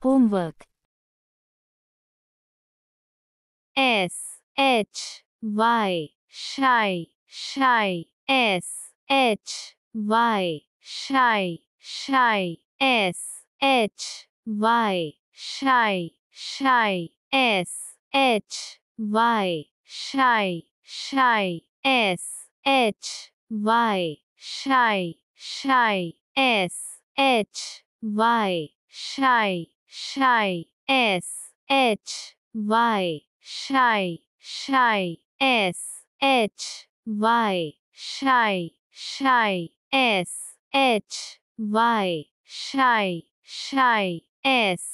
Homework S H Y shy shy S H Y shy shy S H Y shy shy S H Y shy shy S H Y shy shy S H Y shy shy, S, H, Y, shy, shy, S, H, Y, shy, shy, S, H, Y, shy, shy, S,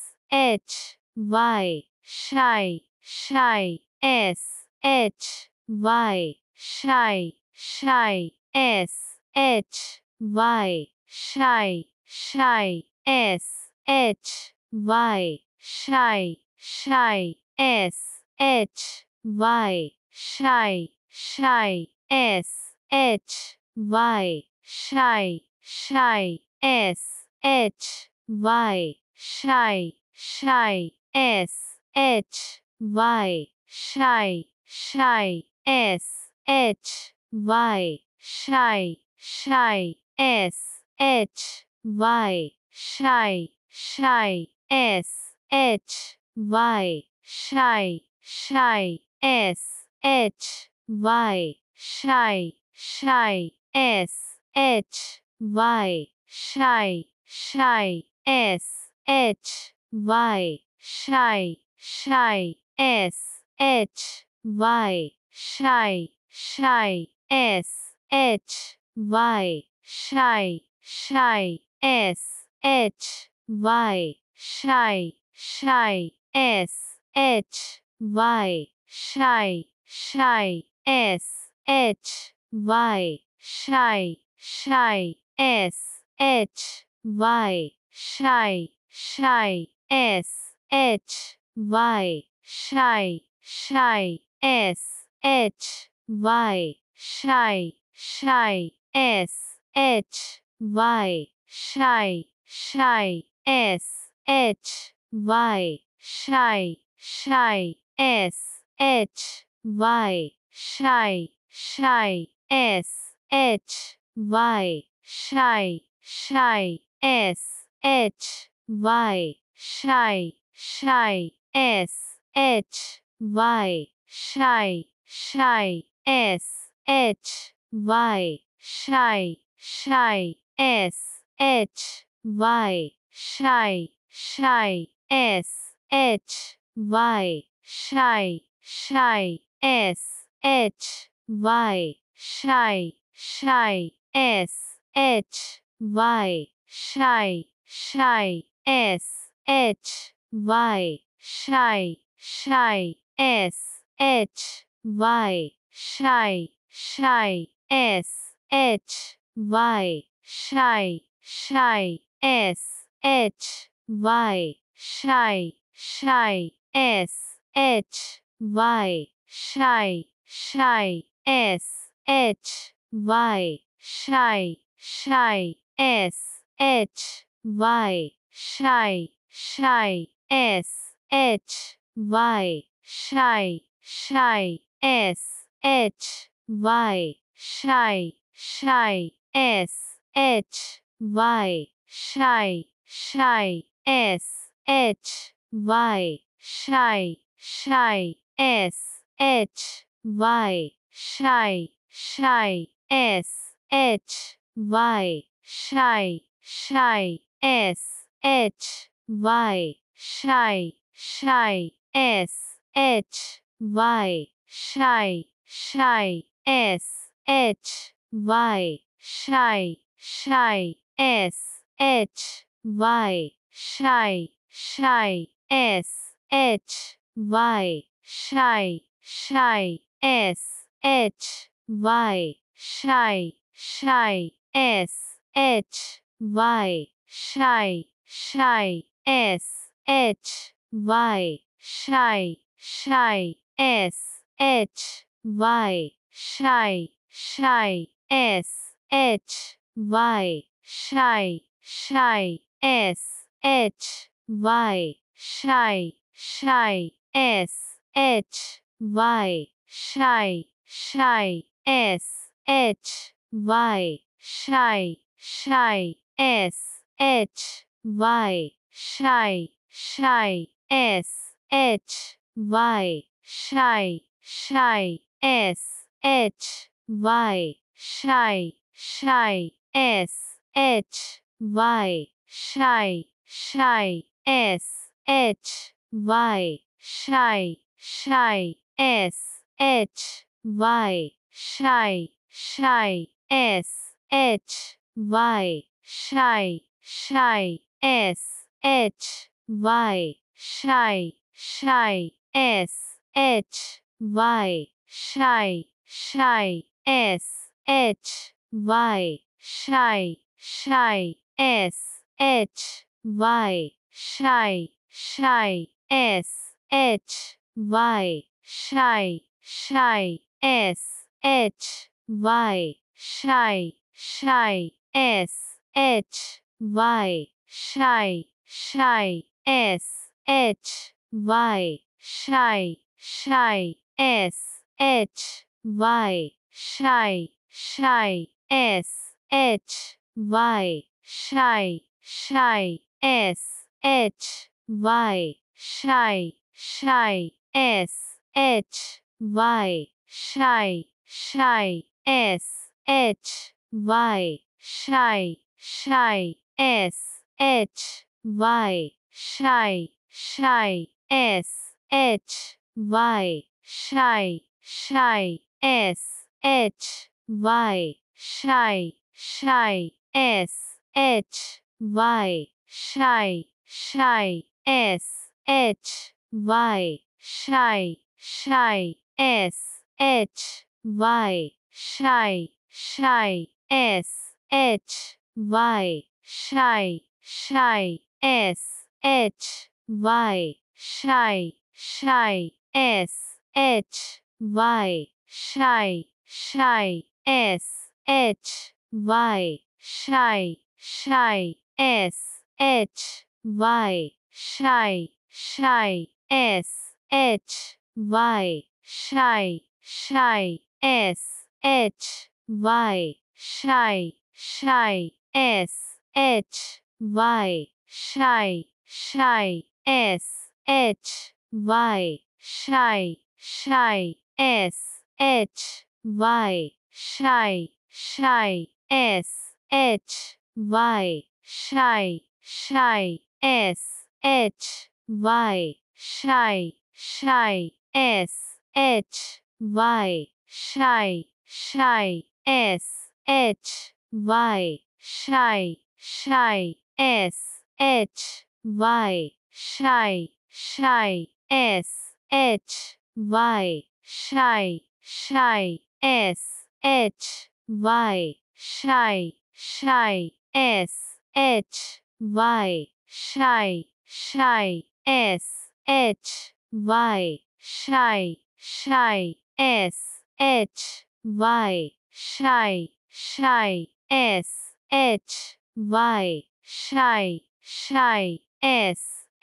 H, Y, shy, shy, S, H, Y, shy, shy, S, H, Y, shy, shy, S, H, Y, shy, shy, S, H, Y, shy, shy, S, H, Y, shy, shy, S, H, Y, shy, shy, S, H, Y, shy, shy, S, H, Y, shy, shy, S, H, Y, shy, shy, S H Y shy shy S H Y shy shy S H Y shy shy S H Y shy shy S H Y shy shy S H Y shy shy S H Y shy, shy, S, H, Y, shy, shy, S, H, Y, shy, shy, S, H, Y, shy, shy, S, H, Y, shy, shy, S, H, Y, shy, shy, S, H, Y, shy, shy, S, H Y shy shy S H Y shy shy S H Y shy shy S H Y shy shy S H Y shy shy S H Y shy shy S H Y shy shy, S, H, Y, shy, shy, S, H, Y, shy, shy, S, H, Y, shy, shy, S, H, Y, shy, shy, S, H, Y, shy, shy, S, H, Y, shy, shy, S, H, Y, shy, shy, S, H, Y, shy, shy, S, H, Y, shy, shy, S, H, Y, shy, shy, S, H, Y, shy, shy, S, H, Y, shy, shy, S, H, Y, shy, shy, S H Y shy shy S H Y shy shy S H Y shy shy S H Y shy shy S H Y shy shy S H Y shy shy S H Y shy, shy, S, H, Y, shy, shy, S, H, Y, shy, shy, S, H, Y, shy, shy, S, H, Y, shy, shy, S, H, Y, shy, shy, S, H, Y, shy, shy, S, H Y shy shy S H Y shy shy S H Y shy shy S H Y shy shy S H Y shy shy S H Y shy shy S H Y shy shy, S, H, Y, shy, shy, S, H, Y, shy, shy, S, H, Y, shy, shy, S, H, Y, shy, shy, S, H, Y, shy, shy, S, H, Y, shy, shy, S, H, Y, shy, shy, S, H, Y, shy, shy, S, H, Y, shy, shy, S, H, Y, shy, shy, S, H, Y, shy, shy, S, H, Y, shy, shy, S, H, Y, shy, shy, S H Y shy shy S H Y shy shy S H Y shy shy S H Y shy shy S H Y shy shy S H Y shy shy S H Y shy, shy, S, H, Y, shy, shy, S, H, Y, shy, shy, S, H, Y, shy, shy, S, H, Y, shy, shy, S, H, Y, shy, shy, S, H, Y, shy, shy, S, H Y shy shy S H Y shy shy S H Y shy shy S H Y shy shy S H Y shy shy S H Y shy shy S H Y shy shy, S, H, Y, shy, shy, S, H, Y, shy, shy, S, H, Y, shy, shy, S, H, Y, shy, shy, S, H, Y, shy, shy, S, H, Y, shy, shy, S, H, Y, shy, shy, S, H, Y, shy, shy, S, H, Y, shy, shy, S, H, Y, shy, shy, S,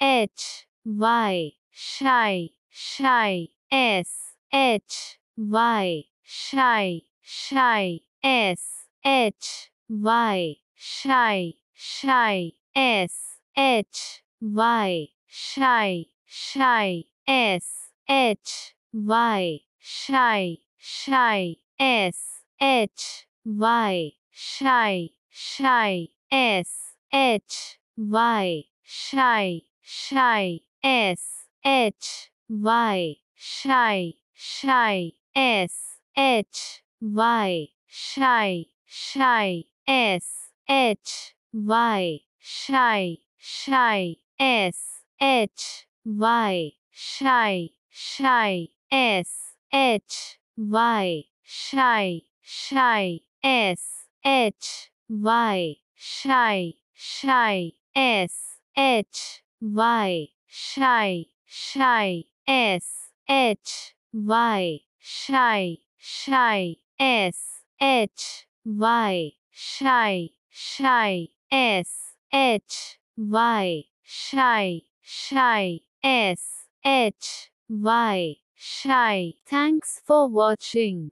H, Y, shy, shy, S, H, Y, shy, shy, S, H, Y, shy, shy, S H Y shy shy S H Y shy shy S H Y shy shy S H Y shy shy S H Y shy shy S H Y shy shy S H Y shy, shy, S, H, Y, shy, shy, S, H, Y, shy, shy, S, H, Y, shy, shy, S, H, Y, shy, shy, S, H, Y, shy, shy, S, H, Y, shy, shy, S, H Y shy shy S H Y shy. Thanks for watching.